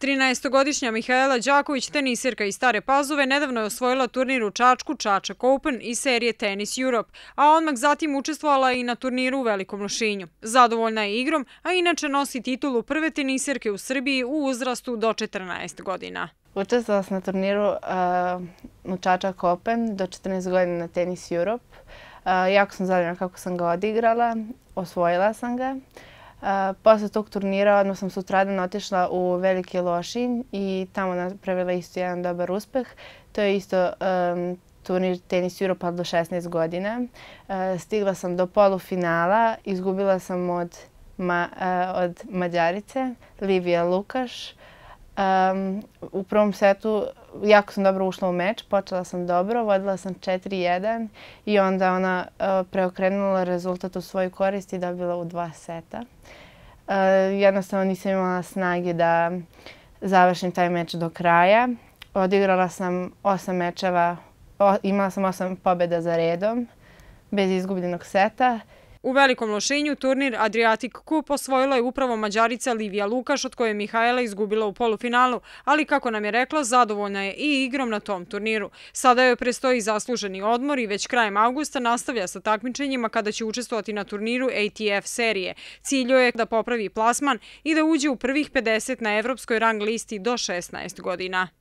13-godišnja Mihajla Đaković, tenisirka iz Stare Pazove, nedavno je osvojila turnir u Čačku, Čačak Open i serije Tennis Europe, a odmah zatim učestvovala i na turniru u Velikom Lošinju. Zadovoljna je igrom, a inače nosi titulu prve tenisirke u Srbiji u uzrastu do 14 godina. Učestvala sam na turniru u Čačak Open do 14 godina na Tennis Europe. Jako sam zadovoljna kako sam ga odigrala, osvojila sam ga. Eh, posle tog turnira odmah sam sutradan otišla u Veliki Lošinj i tamo napravila isto jedan dobar uspeh. To je isto turnir Tenis Europa do 16 godina. Eh, stigla sam do polufinala, izgubila sam od, eh, od Mađarice, Livija Lukaš. u prvom setu jako sam dobro ušla u meč, počela sam dobro, vodila sam 4-1 i onda ona e, preokrenula rezultat u svoju korist i dobila u dva seta. E, jednostavno nisam imala snage da završim taj meč do kraja. Odigrala sam osam mečeva, imala sam osam pobjeda za redom, bez izgubljenog seta. U velikom lošenju turnir Adriatic Cup osvojila je upravo mađarica Livija Lukaš od koje je Mihajla izgubila u polufinalu, ali kako nam je rekla, zadovoljna je i igrom na tom turniru. Sada joj prestoji zasluženi odmor i već krajem augusta nastavlja sa takmičenjima kada će učestvovati na turniru ATF serije. Cilj joj je da popravi plasman i da uđe u prvih 50 na evropskoj rang listi do 16 godina.